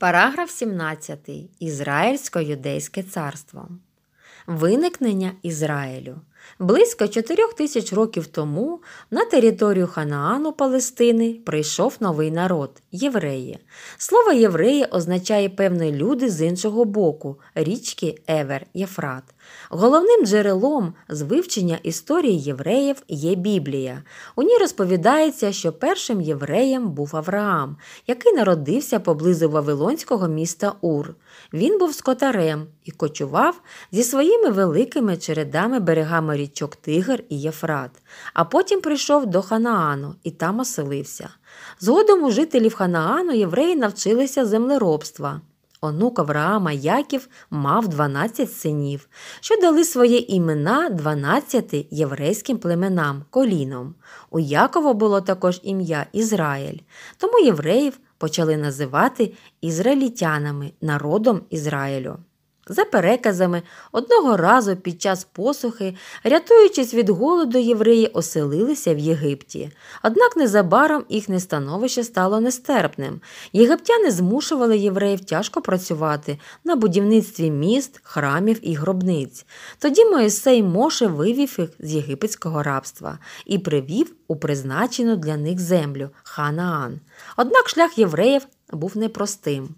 Параграф 17. Ізраїльсько-Юдейське царство. Виникнення Ізраїлю. Близько 4 тисяч років тому на територію Ханаану Палестини прийшов новий народ євреї. Слово євреї означає певні люди з іншого боку, річки Евер Єфрат. Головним джерелом з вивчення історії євреїв є Біблія. У ній розповідається, що першим євреєм був Авраам, який народився поблизу вавилонського міста Ур. Він був скотарем і кочував зі своїми великими чередами берегами берегами річок Тигр і Єфрат, а потім прийшов до Ханаану і там оселився. Згодом у жителів Ханаану євреї навчилися землеробства. Онук Авраама Яків мав 12 синів, що дали своє імена 12 єврейським племенам коліном. У Якова було також ім'я Ізраїль, тому євреїв почали називати ізраїльтянами, народом Ізраїлю. За переказами, одного разу під час посухи, рятуючись від голоду, євреї оселилися в Єгипті. Однак незабаром їхнє становище стало нестерпним. Єгиптяни змушували євреїв тяжко працювати на будівництві міст, храмів і гробниць. Тоді Моїсей Моше вивів їх з єгипетського рабства і привів у призначену для них землю Ханаан. Однак шлях євреїв був непростим.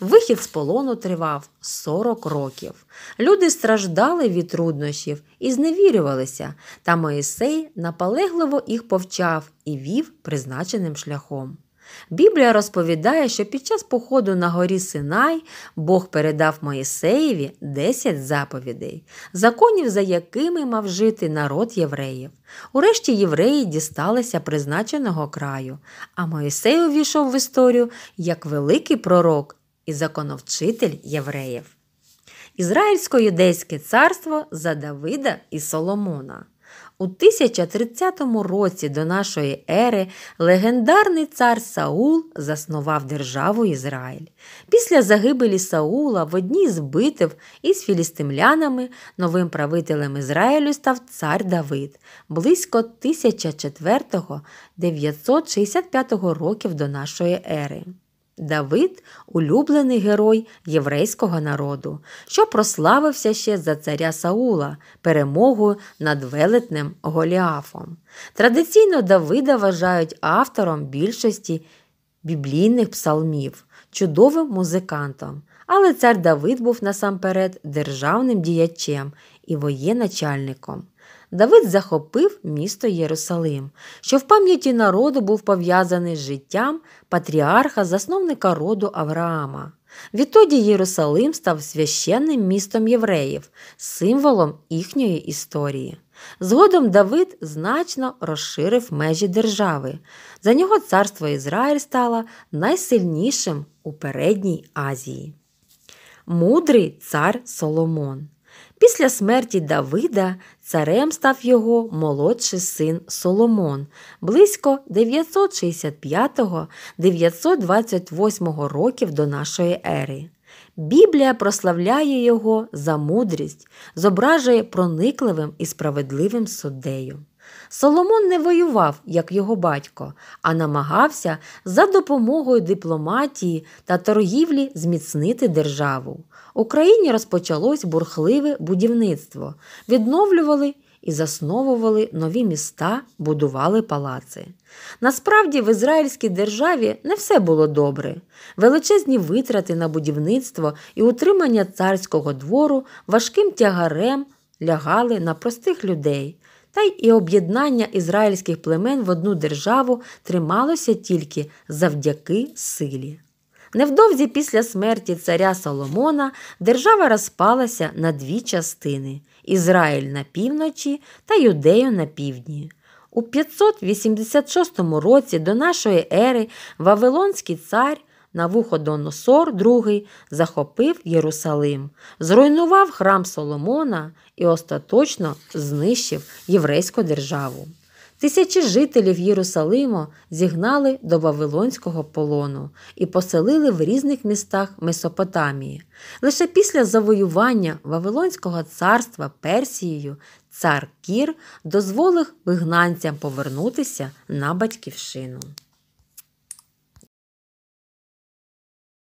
Вихід з полону тривав 40 років. Люди страждали від труднощів і зневірювалися, та Моїсей наполегливо їх повчав і вів призначеним шляхом. Біблія розповідає, що під час походу на горі Синай Бог передав Моїсеєві 10 заповідей, законів, за якими мав жити народ євреїв. Урешті євреї дісталися призначеного краю, а Моїсей увійшов в історію як великий пророк і законовчитель євреїв. Ізраїльсько-юдейське царство за Давида і Соломона. У 1030 році до нашої ери легендарний цар Саул заснував державу Ізраїль. Після загибелі Саула в одній з битв із філістимлянами новим правителем Ізраїлю став цар Давид близько 1004 965 років до нашої ери. Давид улюблений герой єврейського народу, що прославився ще за царя Саула перемогою над велетним Голіафом. Традиційно Давида вважають автором більшості біблійних псалмів, чудовим музикантом. Але цар Давид був насамперед державним діячем і воєначальником. Давид захопив місто Єрусалим, що в пам'яті народу був пов'язаний з життям патріарха, засновника роду Авраама. Відтоді Єрусалим став священним містом євреїв, символом їхньої історії. Згодом Давид значно розширив межі держави. За нього царство Ізраїль стало найсильнішим у передній Азії мудрий цар Соломон. Після смерті Давида царем став його молодший син Соломон близько 965-928 років до нашої ери. Біблія прославляє його за мудрість, зображує проникливим і справедливим суддею. Соломон не воював, як його батько, а намагався за допомогою дипломатії та торгівлі зміцнити державу. Україні розпочалось бурхливе будівництво, відновлювали. І засновували нові міста, будували палаци. Насправді, в Ізраїльській державі не все було добре. Величезні витрати на будівництво і утримання царського двору важким тягарем лягали на простих людей, та й і об'єднання ізраїльських племен в одну державу трималося тільки завдяки силі. Невдовзі після смерті царя Соломона держава розпалася на дві частини Ізраїль на півночі та Юдею на півдні. У 586 році до нашої ери Вавилонський цар на вухо Доносор II захопив Єрусалим, зруйнував храм Соломона і остаточно знищив єврейську державу. Тисячі жителів Єрусалиму зігнали до Вавилонського полону і поселили в різних містах Месопотамії. Лише після завоювання Вавилонського царства Персією цар Кір дозволив вигнанцям повернутися на батьківщину.